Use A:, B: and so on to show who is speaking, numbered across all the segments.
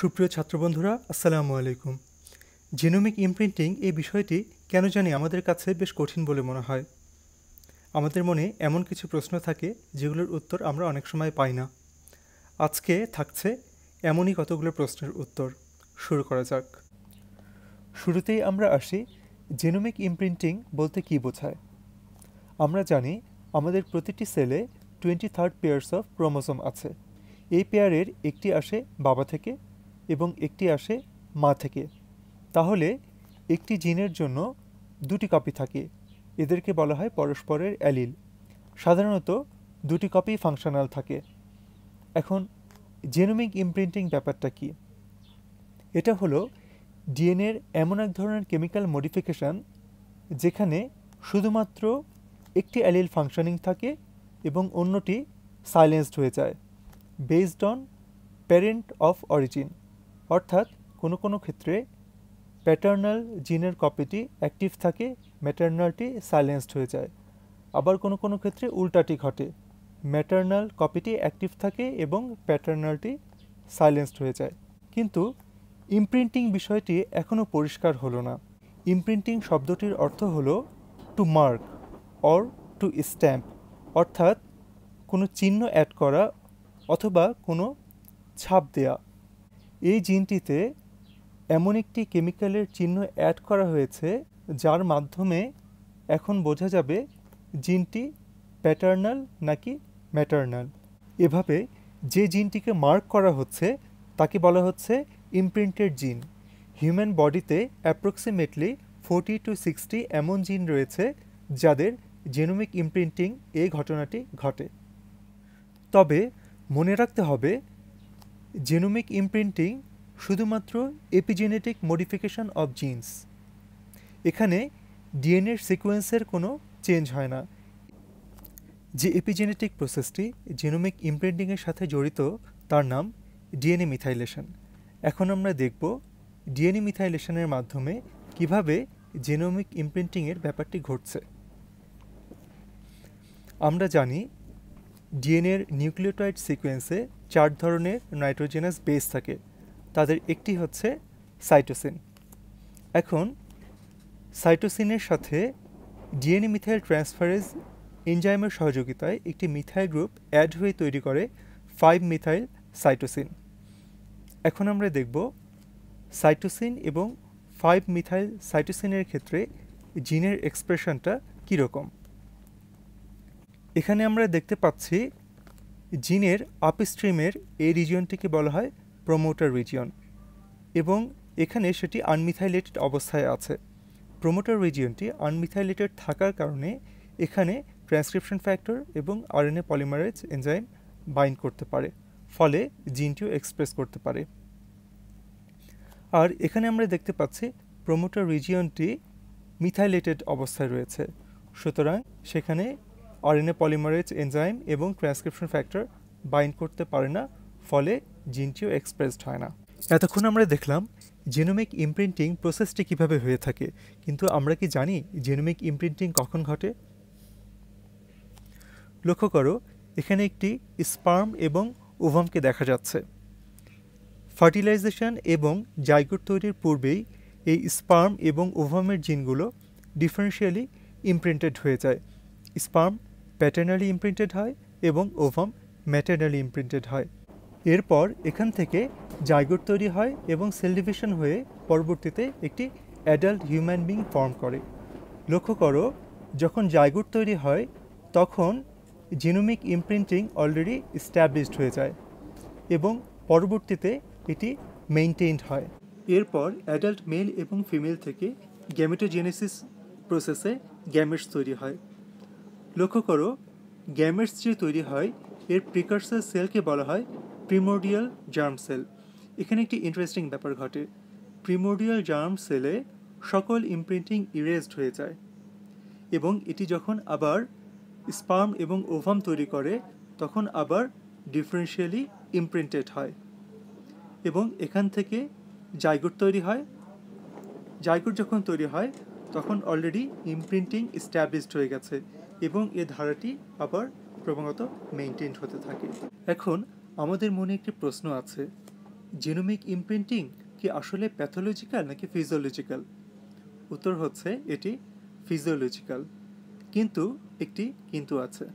A: সুপ্রিয় ছাত্রবন্ধুরা আসসালামু আলাইকুম জিনোমিক ইমপ্রিন্টিং এই বিষয়টি কেন জানি আমাদের কাছে বেশ কঠিন বলে মনে হয় আমাদের মনে এমন কিছু প্রশ্ন থাকে যেগুলোর উত্তর আমরা অনেক সময় পাই না আজকে থাকছে এমনই কতগুলো প্রশ্নের উত্তর শুরু করা যাক শুরুতেই আমরা আসি জেনোমিক ইমপ্রিন্টিং বলতে কী বোঝায় আমরা জানি আমাদের প্রতিটি সেলে twenty third pairs of chromosome আছে এই পেয়ারের একটি আসে বাবা থেকে এবং একটি আসে মা থেকে তাহলে একটি জিনের জন্য দুটি কপি থাকে এদেরকে বলা হয় পরস্পরের অ্যালিল সাধারণত দুটি কপি ফাংশনাল থাকে এখন জেনোমিক ইমপ্রিন্টিং ব্যাপারটা কি এটা হলো ডিএনএর এমন এক ধরনের কেমিক্যাল মডিফিকেশান যেখানে শুধুমাত্র একটি অ্যালিল ফাংশনিং থাকে এবং অন্যটি সাইলেন্সড হয়ে যায় based on parent of origin অর্থাৎ কোনো কোনো ক্ষেত্রে প্যাটার্নাল জিনের কপিটি অ্যাক্টিভ থাকে ম্যাটার্নালটি সাইলেন্সড হয়ে যায় আবার কোনো কোনো ক্ষেত্রে উল্টাটি ঘটে ম্যাটার্নাল কপিটি অ্যাক্টিভ থাকে এবং প্যাটার্নালটি সাইলেন্সড হয়ে যায় কিন্তু ইমপ্রিন্টিং বিষয়টি এখনও পরিষ্কার হলো না ইমপ্রিন্টিং শব্দটির অর্থ হলো to mark or to stamp অর্থাৎ কোনো চিহ্ন অ্যাড করা অথবা কোনো ছাপ দেয়া এই জিনটিতে এমন একটি কেমিক্যালের চিহ্ন অ্যাড করা হয়েছে যার মাধ্যমে এখন বোঝা যাবে জিনটি প্যাটার্নাল নাকি ম্যাটার্নাল এভাবে যে জিনটিকে মার্ক করা হচ্ছে তাকে বলা হচ্ছে ইমপ্রিন্টেড জিন হিউম্যান বডিতে অ্যাপ্রক্সিমেটলি ফোর্টি টু সিক্সটি এমন জিন রয়েছে যাদের জেনোমিক ইমপ্রিন্টিং এই ঘটনাটি ঘটে তবে মনে রাখতে হবে জেনোমিক ইমপ্রিন্টিং শুধুমাত্র এপিজেনেটিক মডিফিকেশন অব জিন্স এখানে ডিএনএর সিকোয়েন্সের কোনো চেঞ্জ হয় না যে এপিজেনেটিক প্রসেসটি জেনোমিক ইমপ্রিন্টিংয়ের সাথে জড়িত তার নাম ডিএনএ মিথাইলেশন এখন আমরা দেখব ডিএনএ মিথাইলেশনের মাধ্যমে কিভাবে জেনোমিক ইমপ্রিন্টিংয়ের ব্যাপারটি ঘটছে আমরা জানি ডিএনএর নিউক্লিওটাইড সিকোয়েন্সে চার ধরনের নাইট্রোজেনাস বেস থাকে তাদের একটি হচ্ছে সাইটোসিন এখন সাইটোসিনের সাথে ডিএনএ মিথাইল ট্রান্সফারেজ এনজাইমের সহযোগিতায় একটি মিথাইল গ্রুপ অ্যাড হয়ে তৈরি করে ফাইভ মিথাইল সাইটোসিন এখন আমরা দেখব সাইটোসিন এবং ফাইভ মিথাইল সাইটোসিনের ক্ষেত্রে জিনের এক্সপ্রেশনটা কীরকম এখানে আমরা দেখতে পাচ্ছি জিনের আপস্ট্রিমের এই রিজিয়নটিকে বলা হয় প্রোমোটার রিজিয়ন এবং এখানে সেটি আনমিথাইলেটেড অবস্থায় আছে প্রোমোটার রিজিয়নটি আনমিথাইলেটেড থাকার কারণে এখানে ট্রান্সক্রিপশন ফ্যাক্টর এবং আরএনএ পলিমারেজ এনজাইম বাইন্ড করতে পারে ফলে জিনটিও এক্সপ্রেস করতে পারে আর এখানে আমরা দেখতে পাচ্ছি প্রোমোটার রিজিয়নটি মিথাইলেটেড অবস্থায় রয়েছে সুতরাং সেখানে আরএনএ পলিমারেজ এনজাইম এবং ট্রান্সক্রিপশন ফ্যাক্টর বাইন্ড করতে পারে না ফলে জিনটিও এক্সপ্রেসড হয় না এতক্ষণ আমরা দেখলাম জেনোমিক ইমপ্রিন্টিং প্রসেসটি কিভাবে হয়ে থাকে কিন্তু আমরা কি জানি জেনোমিক ইমপ্রিন্টিং কখন ঘটে লক্ষ্য করো এখানে একটি স্পার্ম এবং ওভামকে দেখা যাচ্ছে ফার্টিলাইজেশন এবং জাইগোট তৈরির পূর্বেই এই স্পার্ম এবং ওভামের জিনগুলো ডিফারেন্সিয়ালি ইমপ্রিন্টেড হয়ে যায় স্পার্ম প্যাটার্নালি ইমপ্রিন্টেড হয় এবং ওভাম ম্যাটার্নালি ইমপ্রিন্টেড হয় এরপর এখান থেকে জায়গোট তৈরি হয় এবং সেল ডিভিশন হয়ে পরবর্তীতে একটি অ্যাডাল্ট হিউম্যান বিং ফর্ম করে লক্ষ্য করো যখন জায়গোট তৈরি হয় তখন জিনোমিক ইমপ্রিন্টিং অলরেডি স্ট্যাবলিশড হয়ে যায় এবং পরবর্তীতে এটি মেনটেইনড হয় এরপর অ্যাডাল্ট মেল এবং ফিমেল থেকে গ্যামেটোজেনেসিস প্রসেসে গ্যামেটস তৈরি হয় লক্ষ্য করো গ্যামেটস যে তৈরি হয় এর প্রিকার্সার সেলকে বলা হয় প্রিমোডিয়াল জার্ম সেল এখানে একটি ইন্টারেস্টিং ব্যাপার ঘটে প্রিমোডিয়াল জার্ম সেলে সকল ইমপ্রিন্টিং ইরেজড হয়ে যায় এবং এটি যখন আবার স্পার্ম এবং ওভাম তৈরি করে তখন আবার ডিফারেন্সিয়ালি ইমপ্রিন্টেড হয় এবং এখান থেকে জায়গোট তৈরি হয় জায়গোট যখন তৈরি হয় তখন অলরেডি ইমপ্রিন্টিং স্ট্যাবলিশড হয়ে গেছে এবং এ ধারাটি আবার ক্রমাগত মেনটেন হতে থাকে এখন আমাদের মনে একটি প্রশ্ন আছে জেনোমিক ইমপ্রিন্টিং কি আসলে প্যাথোলজিক্যাল নাকি ফিজিওলজিক্যাল উত্তর হচ্ছে এটি ফিজিওলজিক্যাল কিন্তু একটি কিন্তু আছে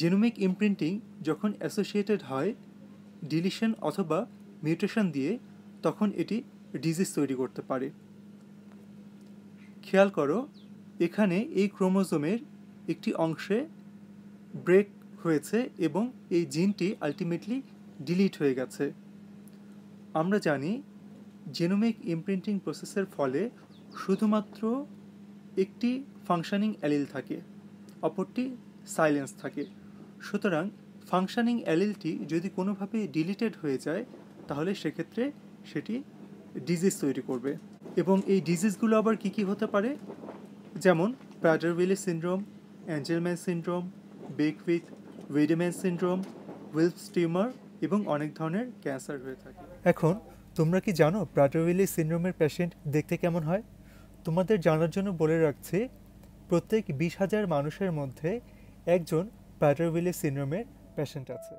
A: জেনোমিক ইমপ্রিন্টিং যখন অ্যাসোসিয়েটেড হয় ডিলিশন অথবা মিউটেশন দিয়ে তখন এটি ডিজিজ তৈরি করতে পারে খেয়াল করো এখানে এই ক্রোমোজোমের একটি অংশে ব্রেক হয়েছে এবং এই জিনটি আলটিমেটলি ডিলিট হয়ে গেছে আমরা জানি জেনোমিক ইমপ্রিন্টিং প্রসেসের ফলে শুধুমাত্র একটি ফাংশানিং অ্যালিল থাকে অপরটি সাইলেন্স থাকে সুতরাং ফাংশানিং অ্যালিলটি যদি কোনোভাবে ডিলিটেড হয়ে যায় তাহলে সেক্ষেত্রে সেটি ডিজিজ তৈরি করবে এবং এই ডিজিজগুলো আবার কি কি হতে পারে যেমন Prader Willi syndrome Angelman syndrome Beckwith Wiedemann syndrome Wilms tumour এবং অনেক ধরনের ক্যান্সার হয়ে থাকে এখন তোমরা কি জানো প্রাটার উইলি সিন্ড্রোমের পেশেন্ট দেখতে কেমন হয় তোমাদের জানার জন্য বলে রাখছি প্রত্যেক বিশ হাজার মানুষের মধ্যে একজন প্রাটার উইলি সিন্ড্রোমের পেশেন্ট আছে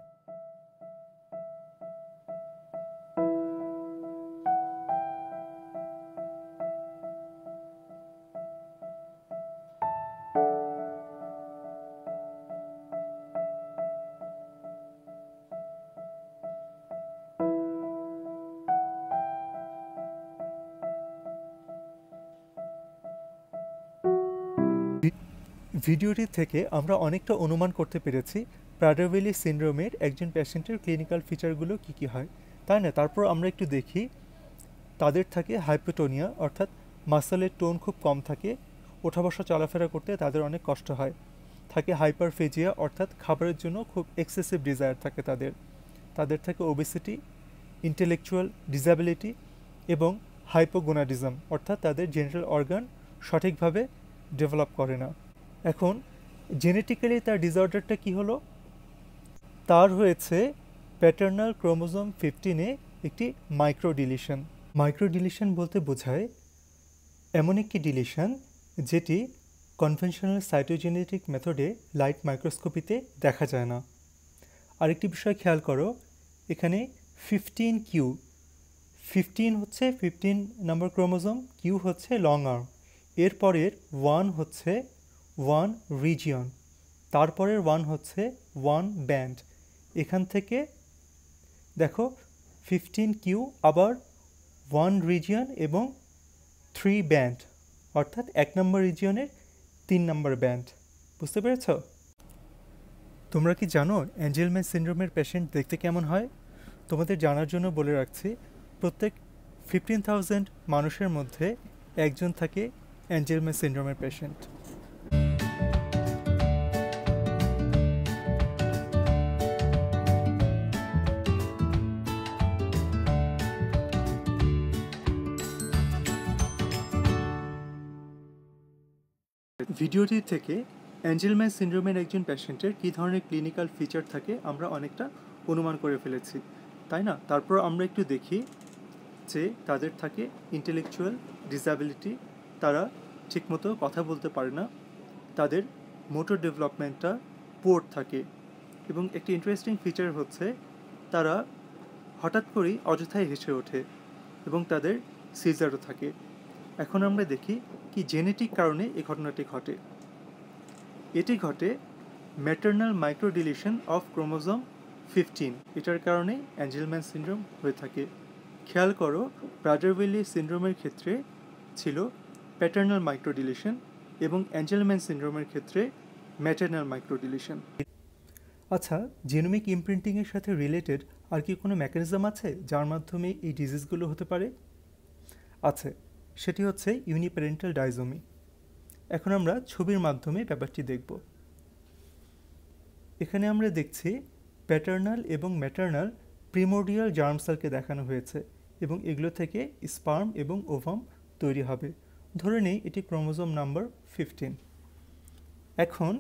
A: ভিডিওটি থেকে আমরা অনেকটা অনুমান করতে পেরেছি প্রাডাভেলি সিন্ড্রোমের একজন পেশেন্টের ক্লিনিক্যাল ফিচারগুলো কি কি হয় তাই না তারপর আমরা একটু দেখি তাদের থাকে হাইপোটোনিয়া অর্থাৎ মাসেলের টোন খুব কম থাকে ওঠা বসা চলাফেরা করতে তাদের অনেক কষ্ট হয় থাকে হাইপারফেজিয়া অর্থাৎ খাবারের জন্য খুব এক্সেসিভ ডিজায়ার থাকে তাদের তাদের থাকে ওবেসিটি ইন্টেলেকচুয়াল ডিসাবিলিটি এবং হাইপোগোনাডিজম অর্থাৎ তাদের জেনারেল অর্গান সঠিকভাবে ডেভেলপ করে না এখন জেনেটিক্যালি তার ডিসঅর্ডারটা কি হলো তার হয়েছে প্যাটার্নাল ক্রোমোজোম ফিফটিনে একটি মাইক্রো ডিলিশন মাইক্রো ডিলিশন বলতে বোঝায় এমন একটি ডিলিশন যেটি কনভেনশনাল সাইটোজেনেটিক মেথডে লাইট মাইক্রোস্কোপিতে দেখা যায় না আরেকটি বিষয় খেয়াল করো এখানে ফিফটিন কিউ ফিফটিন হচ্ছে ফিফটিন নাম্বার ক্রোমোজোম কিউ হচ্ছে লং আর্ম এরপরের ওয়ান হচ্ছে ওয়ান রিজিয়ন তারপরের ওয়ান হচ্ছে ওয়ান ব্যান্ড এখান থেকে দেখো ফিফটিন কিউ আবার ওয়ান রিজিয়ন এবং থ্রি ব্যান্ড অর্থাৎ এক নম্বর রিজিয়নের তিন নম্বর ব্যান্ড বুঝতে পেরেছ তোমরা কি জানো অ্যাঞ্জেলম্যান সিন্ড্রোমের পেশেন্ট দেখতে কেমন হয় তোমাদের জানার জন্য বলে রাখছি প্রত্যেক ফিফটিন থাউজেন্ড মানুষের মধ্যে একজন থাকে অ্যাঞ্জেলম্যান সিন্ড্রোমের পেশেন্ট ভিডিওটি থেকে অ্যাঞ্জেলম্যান সিন্ড্রোমের একজন প্যাশেন্টের কী ধরনের ক্লিনিক্যাল ফিচার থাকে আমরা অনেকটা অনুমান করে ফেলেছি তাই না তারপর আমরা একটু দেখি যে তাদের থাকে ইন্টেলেকচুয়াল ডিসাবিলিটি তারা ঠিকমতো কথা বলতে পারে না তাদের মোটর ডেভেলপমেন্টটা পোর থাকে এবং একটি ইন্টারেস্টিং ফিচার হচ্ছে তারা হঠাৎ করেই অযথায় হেসে ওঠে এবং তাদের সিজারও থাকে এখন আমরা দেখি কি জেনেটিক কারণে এই ঘটনাটি ঘটে এটি ঘটে maternal microdeletion of chromosome fifteen এটার কারণে অ্যাঞ্জেলম্যান সিন্ড্রোম হয়ে থাকে খেয়াল করো ব্রাডারভিলি সিন্ড্রোমের ক্ষেত্রে ছিল প্যাটার্নাল মাইক্রোডিলিশন এবং অ্যাঞ্জেলম্যান সিন্ড্রোমের ক্ষেত্রে ম্যাটার্নাল মাইক্রোডিলিশন আচ্ছা জেনোমিক ইমপ্রিন্টিংয়ের সাথে রিলেটেড আর কি কোনো মেকানিজম আছে যার মাধ্যমে এই ডিজিজগুলো হতে পারে আছে সেটি হচ্ছে ইউনিপ্যারেন্টাল ডাইজমি এখন আমরা ছবির মাধ্যমে ব্যাপারটি দেখব এখানে আমরা দেখছি প্যাটার্নাল এবং ম্যাটার্নাল প্রিমোডিয়াল জার্মসেলকে দেখানো হয়েছে এবং এগুলো থেকে স্পার্ম এবং ওভাম তৈরি হবে ধরে নেই এটি ক্রোমোজোম নাম্বার ফিফটিন এখন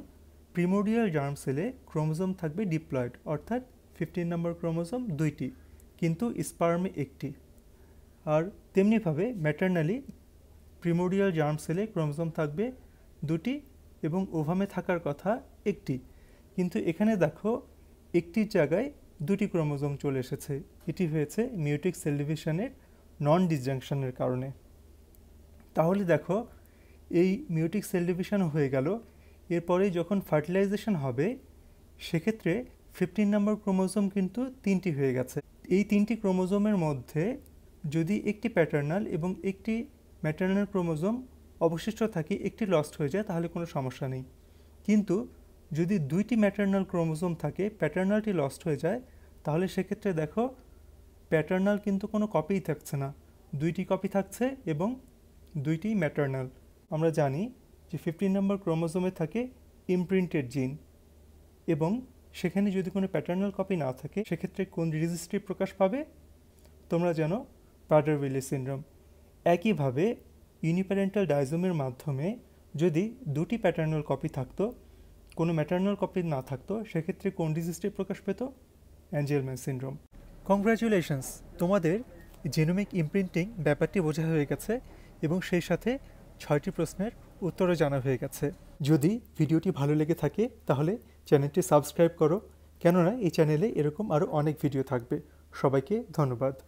A: প্রিমোডিয়াল জার্ম সেলে ক্রোমোজোম থাকবে ডিপ্লয়েড অর্থাৎ ফিফটিন নম্বর ক্রোমোজোম দুইটি কিন্তু স্পার্মে একটি আর তেমনিভাবে ম্যাটার্নালি প্রিমোডিয়াল জার্ম সেলে ক্রোমোজোম থাকবে দুটি এবং ওভামে থাকার কথা একটি কিন্তু এখানে দেখো একটি জায়গায় দুটি ক্রোমোজোম চলে এসেছে এটি হয়েছে মিউটিক সেল ডিভিশনের নন ডিসজাংশনের কারণে তাহলে দেখো এই মিউটিক সেল ডিভিশন হয়ে গেল এরপরে যখন ফার্টিলাইজেশন হবে সেক্ষেত্রে ফিফটিন নম্বর ক্রোমোজোম কিন্তু তিনটি হয়ে গেছে এই তিনটি ক্রোমোজোমের মধ্যে যদি একটি প্যাটার্নাল এবং একটি ম্যাটার্নাল ক্রোমোজোম অবশিষ্ট থাকে একটি লস্ট হয়ে যায় তাহলে কোনো সমস্যা নেই কিন্তু যদি দুইটি ম্যাটার্নাল ক্রোমোজোম থাকে প্যাটার্নালটি লস্ট হয়ে যায় তাহলে সেক্ষেত্রে দেখো প্যাটার্নাল কিন্তু কোনো কপিই থাকছে না দুইটি কপি থাকছে এবং দুইটি ম্যাটার্নাল আমরা জানি যে ফিফটিন নম্বর ক্রোমোজোমে থাকে ইমপ্রিন্টেড জিন এবং সেখানে যদি কোনো প্যাটার্নাল কপি না থাকে সেক্ষেত্রে কোন রেজিস্ট্রি প্রকাশ পাবে তোমরা জানো প্রাটার উইলি সিনড্রোম একইভাবে ইউনিপ্যারেন্টাল ডায়জোমের মাধ্যমে যদি দুটি প্যাটার্নাল কপি থাকতো কোনো ম্যাটার্নাল কপি না থাকতো সেক্ষেত্রে কোন ডিজিজটি প্রকাশ পেত অ্যাঞ্জেলম্যান সিনড্রোম কংগ্রাচুলেশনস তোমাদের জেনোমিক ইমপ্রিন্টিং ব্যাপারটি বোঝা হয়ে গেছে এবং সেই সাথে ছয়টি প্রশ্নের উত্তরও জানা হয়ে গেছে যদি ভিডিওটি ভালো লেগে থাকে তাহলে চ্যানেলটি সাবস্ক্রাইব করো কেননা এই চ্যানেলে এরকম আরও অনেক ভিডিও থাকবে সবাইকে ধন্যবাদ